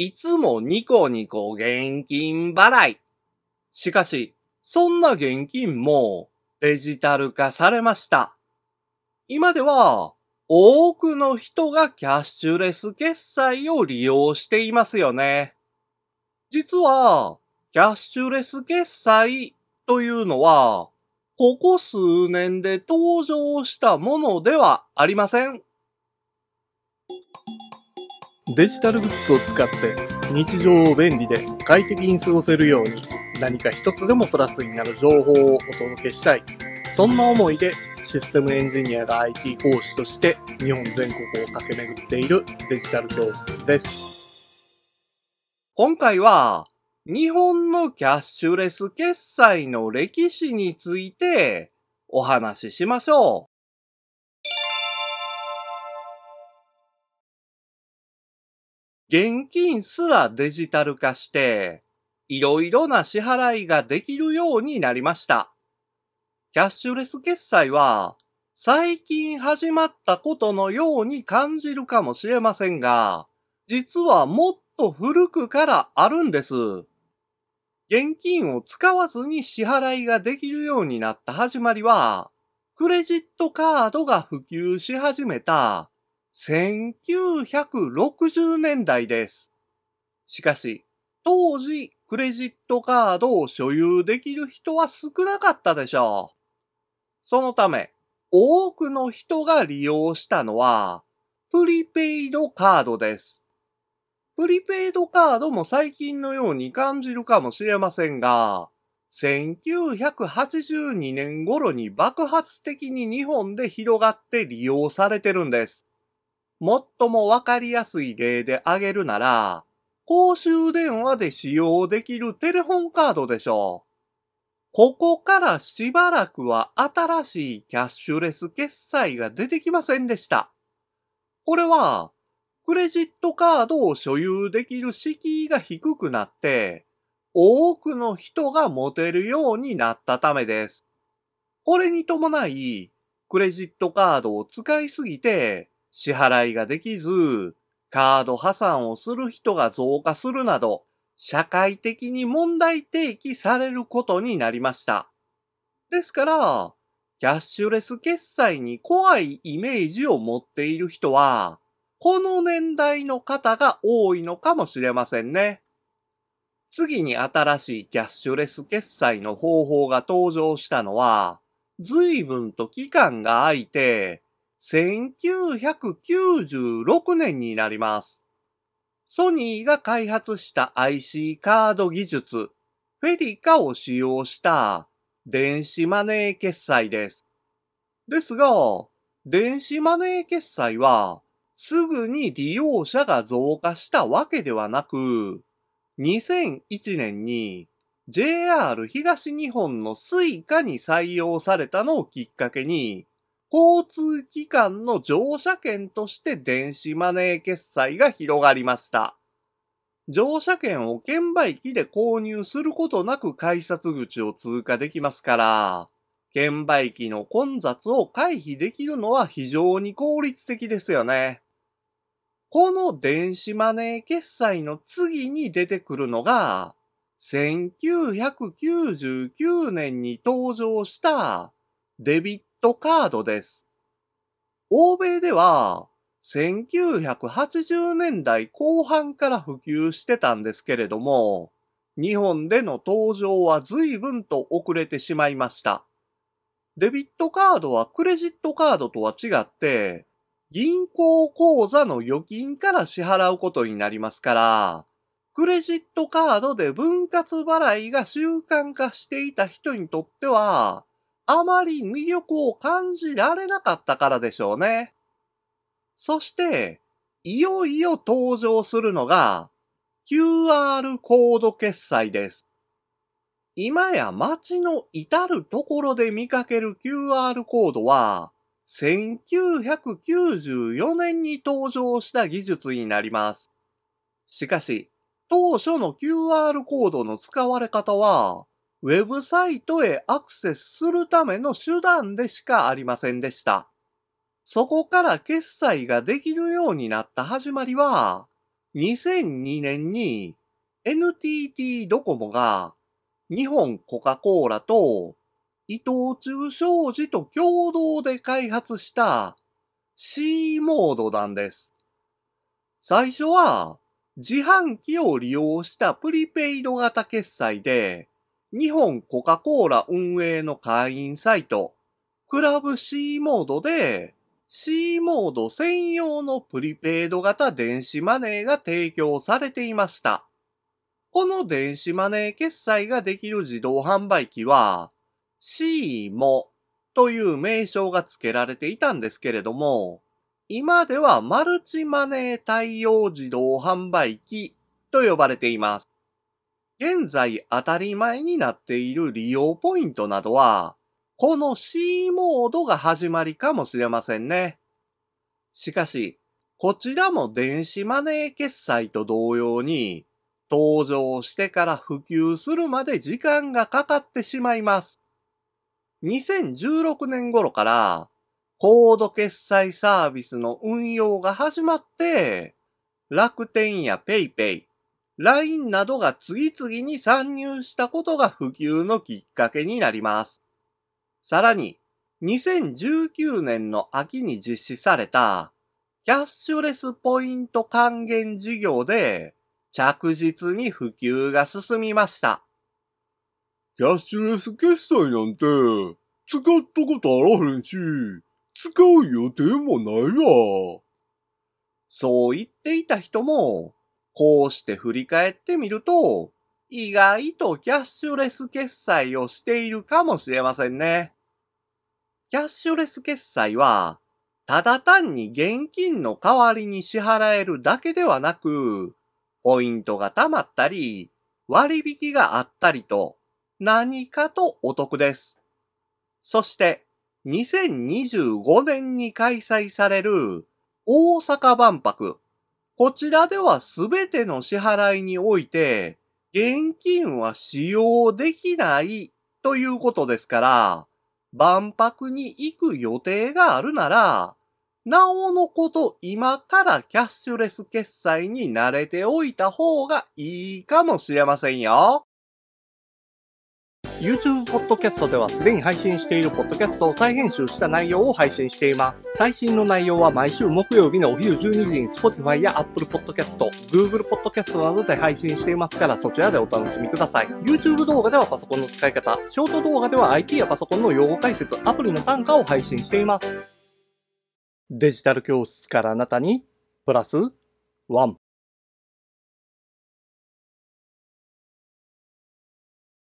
いつもニコニコ現金払い。しかし、そんな現金もデジタル化されました。今では多くの人がキャッシュレス決済を利用していますよね。実は、キャッシュレス決済というのは、ここ数年で登場したものではありません。デジタルグッズを使って日常を便利で快適に過ごせるように何か一つでもプラスになる情報をお届けしたい。そんな思いでシステムエンジニアが IT 講師として日本全国を駆け巡っているデジタル教室です。今回は日本のキャッシュレス決済の歴史についてお話ししましょう。現金すらデジタル化して、いろいろな支払いができるようになりました。キャッシュレス決済は、最近始まったことのように感じるかもしれませんが、実はもっと古くからあるんです。現金を使わずに支払いができるようになった始まりは、クレジットカードが普及し始めた1960年代です。しかし、当時クレジットカードを所有できる人は少なかったでしょう。そのため、多くの人が利用したのは、プリペイドカードです。プリペイドカードも最近のように感じるかもしれませんが、1982年頃に爆発的に日本で広がって利用されてるんです。最もわかりやすい例で挙げるなら、公衆電話で使用できるテレホンカードでしょう。ここからしばらくは新しいキャッシュレス決済が出てきませんでした。これは、クレジットカードを所有できる敷居が低くなって、多くの人が持てるようになったためです。これに伴い、クレジットカードを使いすぎて、支払いができず、カード破産をする人が増加するなど、社会的に問題提起されることになりました。ですから、キャッシュレス決済に怖いイメージを持っている人は、この年代の方が多いのかもしれませんね。次に新しいキャッシュレス決済の方法が登場したのは、随分と期間が空いて、1996年になります。ソニーが開発した IC カード技術、フェリカを使用した電子マネー決済です。ですが、電子マネー決済はすぐに利用者が増加したわけではなく、2001年に JR 東日本の suica に採用されたのをきっかけに交通機関の乗車券として電子マネー決済が広がりました。乗車券を券売機で購入することなく改札口を通過できますから、券売機の混雑を回避できるのは非常に効率的ですよね。この電子マネー決済の次に出てくるのが、1999年に登場したデビッットカードです。欧米では、1980年代後半から普及してたんですけれども、日本での登場は随分と遅れてしまいました。デビットカードはクレジットカードとは違って、銀行口座の預金から支払うことになりますから、クレジットカードで分割払いが習慣化していた人にとっては、あまり魅力を感じられなかったからでしょうね。そして、いよいよ登場するのが QR コード決済です。今や街の至るところで見かける QR コードは、1994年に登場した技術になります。しかし、当初の QR コードの使われ方は、ウェブサイトへアクセスするための手段でしかありませんでした。そこから決済ができるようになった始まりは、2002年に NTT ドコモが日本コカ・コーラと伊藤忠商事と共同で開発した C モードなんです。最初は自販機を利用したプリペイド型決済で日本コカ・コーラ運営の会員サイト、クラブ C モードで、C モード専用のプリペイド型電子マネーが提供されていました。この電子マネー決済ができる自動販売機は、C モという名称が付けられていたんですけれども、今ではマルチマネー対応自動販売機と呼ばれています。現在当たり前になっている利用ポイントなどは、この C モードが始まりかもしれませんね。しかし、こちらも電子マネー決済と同様に、登場してから普及するまで時間がかかってしまいます。2016年頃から、コード決済サービスの運用が始まって、楽天や PayPay、LINE などが次々に参入したことが普及のきっかけになります。さらに、2019年の秋に実施されたキャッシュレスポイント還元事業で着実に普及が進みました。キャッシュレス決済なんて使ったことあらへんし、使う予定もないわ。そう言っていた人もこうして振り返ってみると、意外とキャッシュレス決済をしているかもしれませんね。キャッシュレス決済は、ただ単に現金の代わりに支払えるだけではなく、ポイントが貯まったり、割引があったりと、何かとお得です。そして、2025年に開催される大阪万博こちらではすべての支払いにおいて、現金は使用できないということですから、万博に行く予定があるなら、なおのこと今からキャッシュレス決済に慣れておいた方がいいかもしれませんよ。YouTube ポッドキャストではすでに配信しているポッドキャストを再編集した内容を配信しています。最新の内容は毎週木曜日のお昼12時に Spotify や Apple Podcast、Google Podcast などで配信していますからそちらでお楽しみください。YouTube 動画ではパソコンの使い方、ショート動画では IT やパソコンの用語解説、アプリの単価を配信しています。デジタル教室からあなたにプラスワン。